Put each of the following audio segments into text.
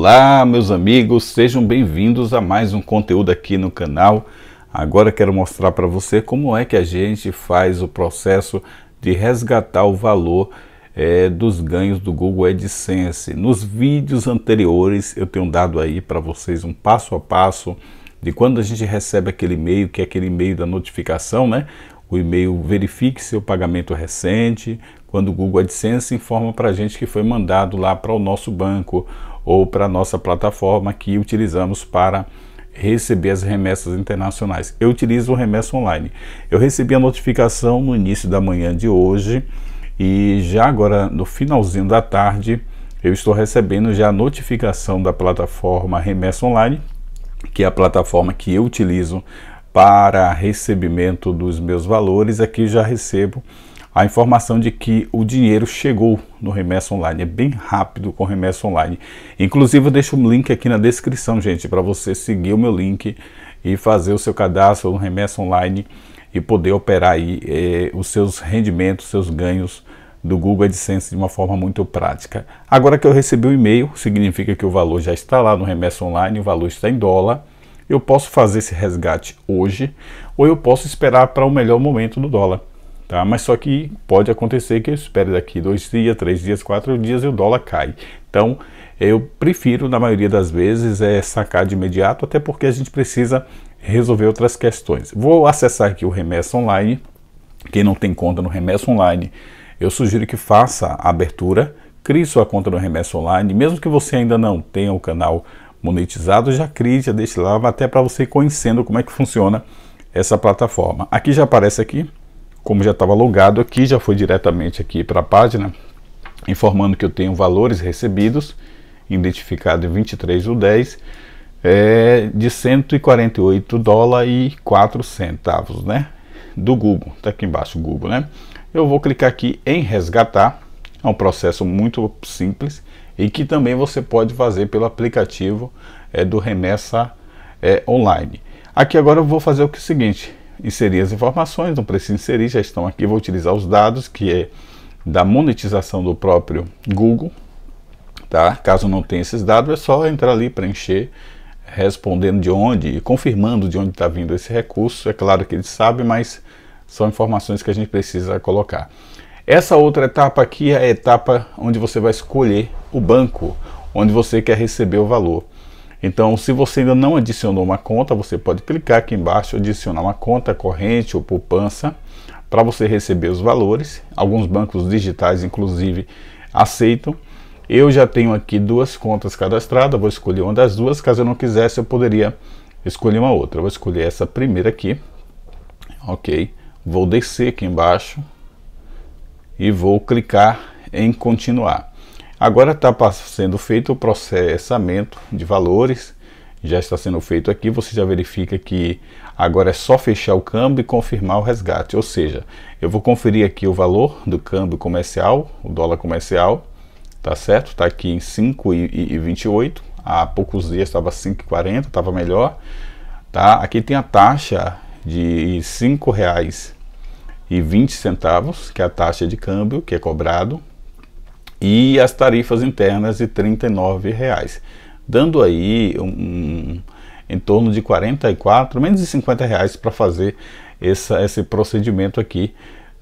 Olá, meus amigos, sejam bem-vindos a mais um conteúdo aqui no canal. Agora quero mostrar para você como é que a gente faz o processo de resgatar o valor é, dos ganhos do Google AdSense. Nos vídeos anteriores eu tenho dado aí para vocês um passo a passo de quando a gente recebe aquele e-mail, que é aquele e-mail da notificação, né? O e-mail verifique seu pagamento recente, quando o Google AdSense informa para a gente que foi mandado lá para o nosso banco ou para a nossa plataforma que utilizamos para receber as remessas internacionais. Eu utilizo o remessa online. Eu recebi a notificação no início da manhã de hoje e já agora no finalzinho da tarde eu estou recebendo já a notificação da plataforma Remessa Online, que é a plataforma que eu utilizo para recebimento dos meus valores. Aqui já recebo a informação de que o dinheiro chegou no remessa online. É bem rápido com remessa online. Inclusive, eu deixo um link aqui na descrição, gente, para você seguir o meu link e fazer o seu cadastro no remessa online e poder operar aí eh, os seus rendimentos, seus ganhos do Google AdSense de uma forma muito prática. Agora que eu recebi o um e-mail, significa que o valor já está lá no remessa online, o valor está em dólar. Eu posso fazer esse resgate hoje ou eu posso esperar para o um melhor momento do dólar. Tá? Mas só que pode acontecer que eu espere daqui dois dias, três dias, quatro dias e o dólar cai. Então eu prefiro, na maioria das vezes, é sacar de imediato, até porque a gente precisa resolver outras questões. Vou acessar aqui o Remessa Online. Quem não tem conta no Remessa Online, eu sugiro que faça a abertura, crie sua conta no Remessa Online, mesmo que você ainda não tenha o canal monetizado, já crie, já deixe lá, até para você conhecendo como é que funciona essa plataforma. Aqui já aparece aqui como já estava logado aqui, já foi diretamente aqui para a página, informando que eu tenho valores recebidos, identificado em 23 do 10, é, de 148 dólares e 4 centavos, né? Do Google, Está aqui embaixo o Google, né? Eu vou clicar aqui em resgatar, é um processo muito simples e que também você pode fazer pelo aplicativo é, do Remessa é, Online. Aqui agora eu vou fazer o, que é o seguinte, inserir as informações, não preciso inserir, já estão aqui, vou utilizar os dados, que é da monetização do próprio Google, tá? Caso não tenha esses dados, é só entrar ali, preencher, respondendo de onde e confirmando de onde está vindo esse recurso. É claro que ele sabe, mas são informações que a gente precisa colocar. Essa outra etapa aqui é a etapa onde você vai escolher o banco, onde você quer receber o valor. Então, se você ainda não adicionou uma conta, você pode clicar aqui embaixo, adicionar uma conta corrente ou poupança para você receber os valores. Alguns bancos digitais, inclusive, aceitam. Eu já tenho aqui duas contas cadastradas, vou escolher uma das duas. Caso eu não quisesse, eu poderia escolher uma outra. Eu vou escolher essa primeira aqui. Ok, vou descer aqui embaixo e vou clicar em continuar. Agora está sendo feito o processamento de valores, já está sendo feito aqui, você já verifica que agora é só fechar o câmbio e confirmar o resgate, ou seja, eu vou conferir aqui o valor do câmbio comercial, o dólar comercial, tá certo? Está aqui em 5,28, há poucos dias estava 5,40, estava melhor, tá? Aqui tem a taxa de R$ 5,20, que é a taxa de câmbio que é cobrado, e as tarifas internas de R$ 39,00, dando aí um, em torno de 44, menos de 50 reais para fazer essa, esse procedimento aqui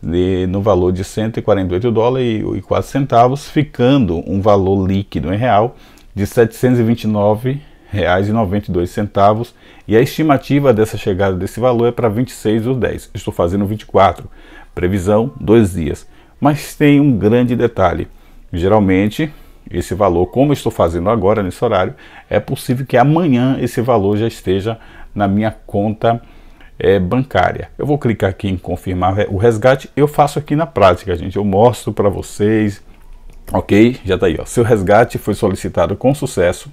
de, no valor de 148 dólares e 4 centavos, ficando um valor líquido em real de 729 reais e 92 centavos e a estimativa dessa chegada desse valor é para 26 ou 10. Estou fazendo 24. Previsão dois dias, mas tem um grande detalhe. Geralmente, esse valor, como estou fazendo agora nesse horário, é possível que amanhã esse valor já esteja na minha conta é, bancária. Eu vou clicar aqui em confirmar o resgate. Eu faço aqui na prática, gente. Eu mostro para vocês. Ok, já está aí. Ó. Seu resgate foi solicitado com sucesso.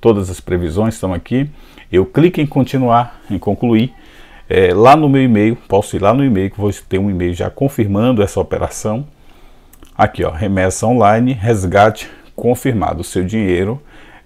Todas as previsões estão aqui. Eu clico em continuar, em concluir. É, lá no meu e-mail, posso ir lá no e-mail, que vou ter um e-mail já confirmando essa operação. Aqui, ó, remessa online, resgate confirmado. O seu dinheiro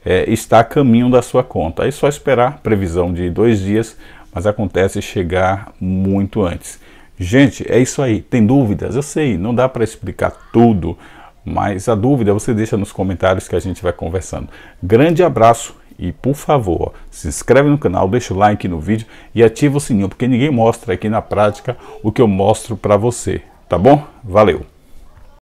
é, está a caminho da sua conta. Aí é só esperar, previsão de dois dias, mas acontece chegar muito antes. Gente, é isso aí. Tem dúvidas? Eu sei, não dá para explicar tudo, mas a dúvida você deixa nos comentários que a gente vai conversando. Grande abraço e por favor, se inscreve no canal, deixa o like no vídeo e ativa o sininho, porque ninguém mostra aqui na prática o que eu mostro para você, tá bom? Valeu.